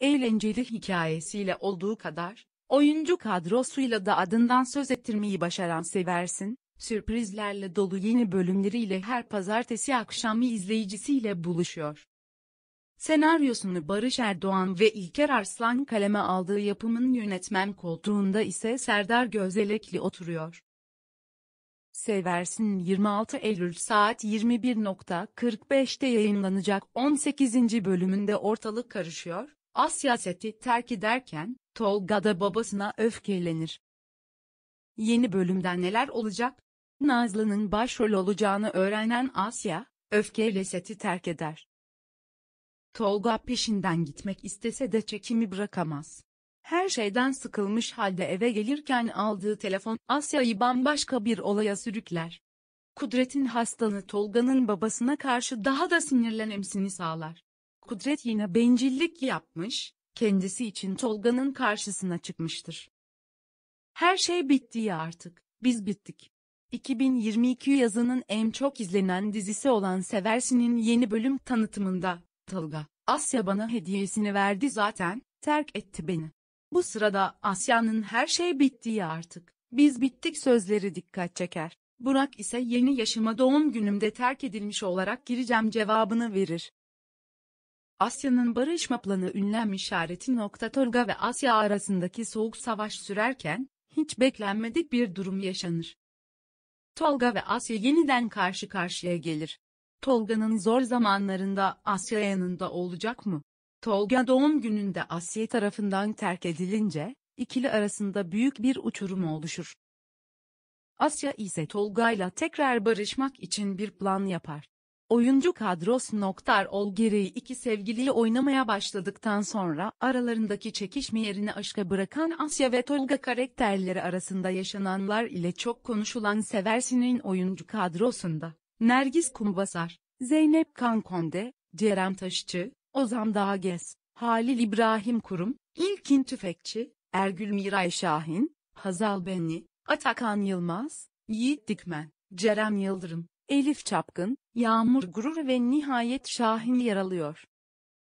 eğlenceli hikayesiyle olduğu kadar, oyuncu kadrosuyla da adından söz ettirmeyi başaran Seversin, sürprizlerle dolu yeni bölümleriyle her pazartesi akşamı izleyicisiyle buluşuyor. Senaryosunu Barış Erdoğan ve İlker Arslan kaleme aldığı yapımın yönetmen koltuğunda ise Serdar Gözelekli oturuyor. Seversin 26 Eylül saat 21.45'te yayınlanacak 18. bölümünde ortalık karışıyor, Asya seti terk ederken, Tolga da babasına öfkelenir. Yeni bölümden neler olacak? Nazlı'nın başrol olacağını öğrenen Asya, öfkeyle seti terk eder. Tolga peşinden gitmek istese de çekimi bırakamaz. Her şeyden sıkılmış halde eve gelirken aldığı telefon Asya'yı bambaşka bir olaya sürükler. Kudret'in hastalığı Tolga'nın babasına karşı daha da sinirlenemsini sağlar. Kudret yine bencillik yapmış, kendisi için Tolga'nın karşısına çıkmıştır. Her şey bitti ya artık, biz bittik. 2022 yazının en çok izlenen dizisi olan Seversin'in yeni bölüm tanıtımında, Tolga, Asya bana hediyesini verdi zaten, terk etti beni. Bu sırada Asya'nın her şey bitti ya artık, biz bittik sözleri dikkat çeker. Burak ise yeni yaşıma doğum günümde terk edilmiş olarak gireceğim cevabını verir. Asya'nın barışma planı ünlem işareti nokta Tolga ve Asya arasındaki soğuk savaş sürerken, hiç beklenmedik bir durum yaşanır. Tolga ve Asya yeniden karşı karşıya gelir. Tolga'nın zor zamanlarında Asya yanında olacak mı? Tolga doğum gününde Asya tarafından terk edilince, ikili arasında büyük bir uçurum oluşur. Asya ise Tolga'yla tekrar barışmak için bir plan yapar. Oyuncu kadros noktar ol gereği iki sevgiliyi oynamaya başladıktan sonra aralarındaki çekişme yerini aşka bırakan Asya ve Tolga karakterleri arasında yaşananlar ile çok konuşulan Seversin'in oyuncu kadrosunda. Nergis Kumbasar, Zeynep Kankonde, Ceren Taşçı, Ozan Dağgez, Halil İbrahim Kurum, İlkin Tüfekçi, Ergül Miray Şahin, Hazal Benli, Atakan Yılmaz, Yiğit Dikmen, Cerem Yıldırım, Elif Çapkın, Yağmur Gurur ve nihayet Şahin yer alıyor.